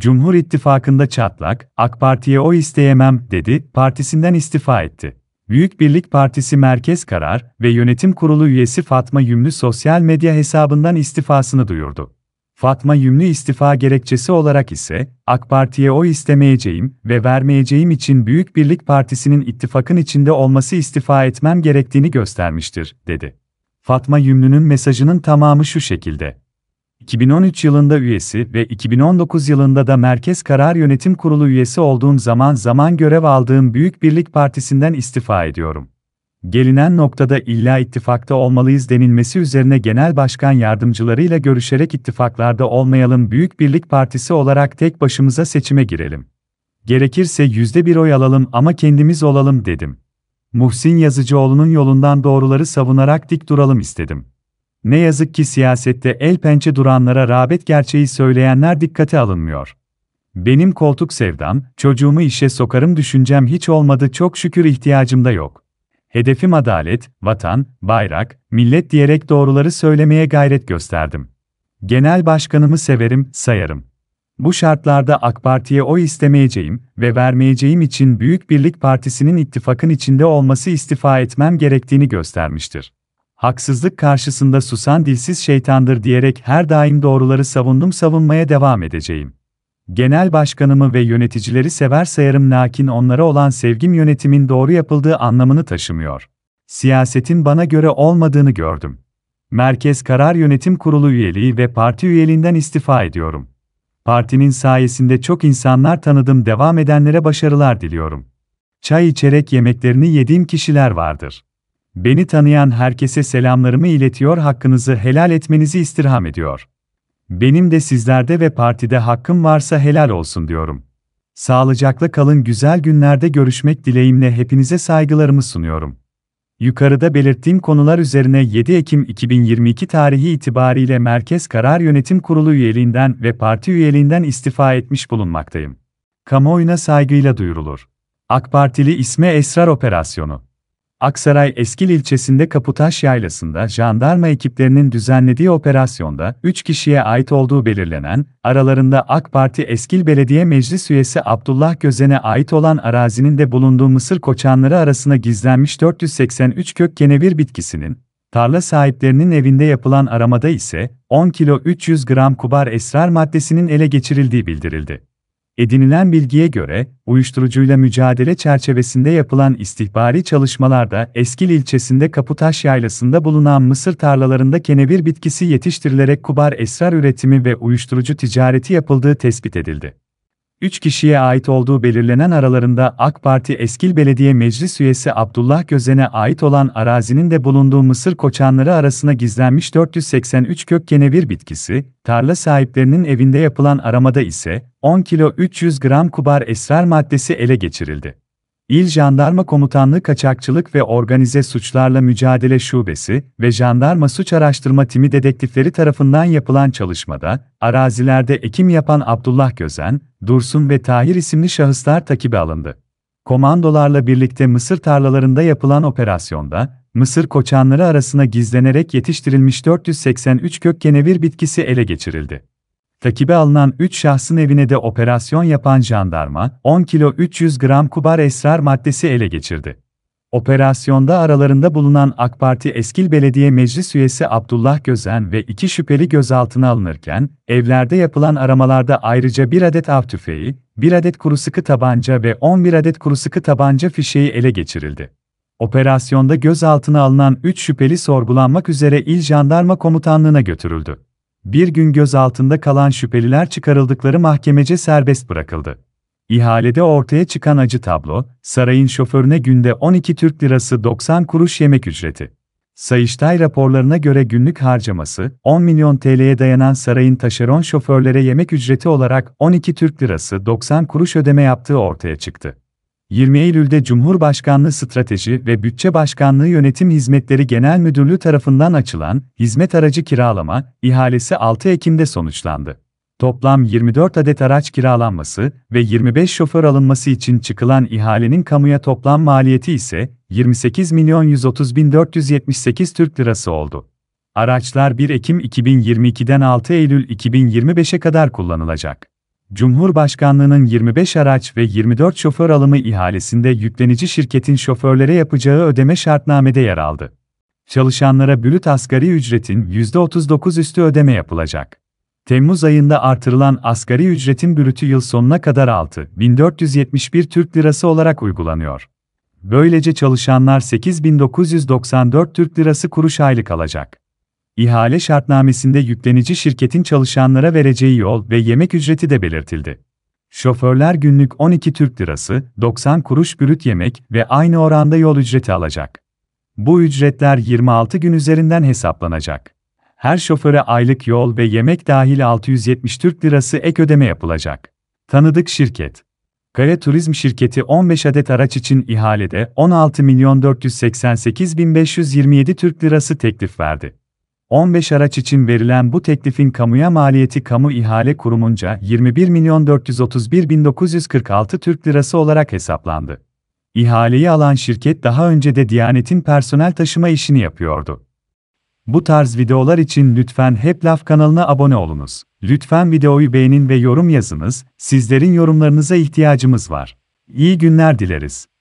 Cumhur İttifakı'nda çatlak, AK Parti'ye o isteyemem, dedi, partisinden istifa etti. Büyük Birlik Partisi Merkez Karar ve Yönetim Kurulu üyesi Fatma Yümlü sosyal medya hesabından istifasını duyurdu. Fatma Yümlü istifa gerekçesi olarak ise, AK Parti'ye oy istemeyeceğim ve vermeyeceğim için Büyük Birlik Partisi'nin ittifakın içinde olması istifa etmem gerektiğini göstermiştir, dedi. Fatma Yümlü'nün mesajının tamamı şu şekilde. 2013 yılında üyesi ve 2019 yılında da Merkez Karar Yönetim Kurulu üyesi olduğum zaman zaman görev aldığım Büyük Birlik Partisi'nden istifa ediyorum. Gelinen noktada illa ittifakta olmalıyız denilmesi üzerine genel başkan yardımcılarıyla görüşerek ittifaklarda olmayalım Büyük Birlik Partisi olarak tek başımıza seçime girelim. Gerekirse yüzde bir oy alalım ama kendimiz olalım dedim. Muhsin Yazıcıoğlu'nun yolundan doğruları savunarak dik duralım istedim. Ne yazık ki siyasette el pençe duranlara rağbet gerçeği söyleyenler dikkate alınmıyor. Benim koltuk sevdam, çocuğumu işe sokarım düşüncem hiç olmadı çok şükür ihtiyacım da yok. Hedefim adalet, vatan, bayrak, millet diyerek doğruları söylemeye gayret gösterdim. Genel başkanımı severim, sayarım. Bu şartlarda AK Parti'ye oy istemeyeceğim ve vermeyeceğim için Büyük Birlik Partisi'nin ittifakın içinde olması istifa etmem gerektiğini göstermiştir haksızlık karşısında susan dilsiz şeytandır diyerek her daim doğruları savundum savunmaya devam edeceğim. Genel başkanımı ve yöneticileri sever sayarım lakin onlara olan sevgim yönetimin doğru yapıldığı anlamını taşımıyor. Siyasetin bana göre olmadığını gördüm. Merkez Karar Yönetim Kurulu üyeliği ve parti üyeliğinden istifa ediyorum. Partinin sayesinde çok insanlar tanıdım devam edenlere başarılar diliyorum. Çay içerek yemeklerini yediğim kişiler vardır. Beni tanıyan herkese selamlarımı iletiyor hakkınızı helal etmenizi istirham ediyor. Benim de sizlerde ve partide hakkım varsa helal olsun diyorum. Sağlıcakla kalın güzel günlerde görüşmek dileğimle hepinize saygılarımı sunuyorum. Yukarıda belirttiğim konular üzerine 7 Ekim 2022 tarihi itibariyle Merkez Karar Yönetim Kurulu üyeliğinden ve parti üyeliğinden istifa etmiş bulunmaktayım. Kamuoyuna saygıyla duyurulur. AK Partili İsme Esrar Operasyonu Aksaray Eskil ilçesinde Kaputaş Yaylası'nda jandarma ekiplerinin düzenlediği operasyonda 3 kişiye ait olduğu belirlenen, aralarında AK Parti Eskil Belediye Meclis üyesi Abdullah Gözen'e ait olan arazinin de bulunduğu mısır koçanları arasına gizlenmiş 483 kök kenevir bitkisinin, tarla sahiplerinin evinde yapılan aramada ise 10 kilo 300 gram kubar esrar maddesinin ele geçirildiği bildirildi. Edinilen bilgiye göre, uyuşturucuyla mücadele çerçevesinde yapılan istihbari çalışmalarda Eskil ilçesinde Kaputaş Yaylası'nda bulunan mısır tarlalarında kenevir bitkisi yetiştirilerek kubar esrar üretimi ve uyuşturucu ticareti yapıldığı tespit edildi. 3 kişiye ait olduğu belirlenen aralarında AK Parti Eskil Belediye Meclis üyesi Abdullah Gözen'e ait olan arazinin de bulunduğu Mısır koçanları arasına gizlenmiş 483 kök kenevir bitkisi, tarla sahiplerinin evinde yapılan aramada ise 10 kilo 300 gram kubar esrar maddesi ele geçirildi. İl Jandarma Komutanlığı Kaçakçılık ve Organize Suçlarla Mücadele Şubesi ve Jandarma Suç Araştırma Timi dedektifleri tarafından yapılan çalışmada, arazilerde ekim yapan Abdullah Gözen, Dursun ve Tahir isimli şahıslar takibe alındı. Komandolarla birlikte Mısır tarlalarında yapılan operasyonda, Mısır koçanları arasına gizlenerek yetiştirilmiş 483 kök kenevir bitkisi ele geçirildi. Takibe alınan 3 şahsın evine de operasyon yapan jandarma, 10 kilo 300 gram kubar esrar maddesi ele geçirdi. Operasyonda aralarında bulunan AK Parti Eskil Belediye Meclis üyesi Abdullah Gözen ve iki şüpheli gözaltına alınırken, evlerde yapılan aramalarda ayrıca bir adet av tüfeği, bir adet kuru sıkı tabanca ve 11 adet kuru sıkı tabanca fişeği ele geçirildi. Operasyonda gözaltına alınan 3 şüpheli sorgulanmak üzere İl Jandarma Komutanlığı'na götürüldü bir gün gözaltında kalan şüpheliler çıkarıldıkları mahkemece serbest bırakıldı. İhalede ortaya çıkan acı tablo, sarayın şoförüne günde 12 Türk Lirası 90 kuruş yemek ücreti. Sayıştay raporlarına göre günlük harcaması 10 milyon TL'ye dayanan sarayın taşeron şoförlere yemek ücreti olarak 12 Türk Lirası 90 kuruş ödeme yaptığı ortaya çıktı. 20 Eylül'de Cumhurbaşkanlığı Strateji ve Bütçe Başkanlığı Yönetim Hizmetleri Genel Müdürlüğü tarafından açılan hizmet aracı kiralama ihalesi 6 Ekim'de sonuçlandı. Toplam 24 adet araç kiralanması ve 25 şoför alınması için çıkılan ihalenin kamuya toplam maliyeti ise 28 milyon 130 bin 478 Türk lirası oldu. Araçlar 1 Ekim 2022'den 6 Eylül 2025'e kadar kullanılacak. Cumhurbaşkanlığının 25 araç ve 24 şoför alımı ihalesinde yüklenici şirketin şoförlere yapacağı ödeme şartnamede yer aldı. Çalışanlara bürüt asgari ücretin %39 üstü ödeme yapılacak. Temmuz ayında artırılan asgari ücretin bürütü yıl sonuna kadar 6.471 Türk Lirası olarak uygulanıyor. Böylece çalışanlar 8.994 Türk Lirası kuruş aylık alacak. İhale şartnamesinde yüklenici şirketin çalışanlara vereceği yol ve yemek ücreti de belirtildi. Şoförler günlük 12 Türk Lirası, 90 kuruş brüt yemek ve aynı oranda yol ücreti alacak. Bu ücretler 26 gün üzerinden hesaplanacak. Her şoföre aylık yol ve yemek dahil 670 Türk Lirası ek ödeme yapılacak. Tanıdık şirket. Kaya Turizm Şirketi 15 adet araç için ihalede 16.488.527 Türk Lirası teklif verdi. 15 araç için verilen bu teklifin kamuya maliyeti Kamu ihale Kurumunca 21.431.946 Türk Lirası olarak hesaplandı. İhaleyi alan şirket daha önce de Diyanet'in personel taşıma işini yapıyordu. Bu tarz videolar için lütfen Hep Laf kanalına abone olunuz. Lütfen videoyu beğenin ve yorum yazınız. Sizlerin yorumlarınıza ihtiyacımız var. İyi günler dileriz.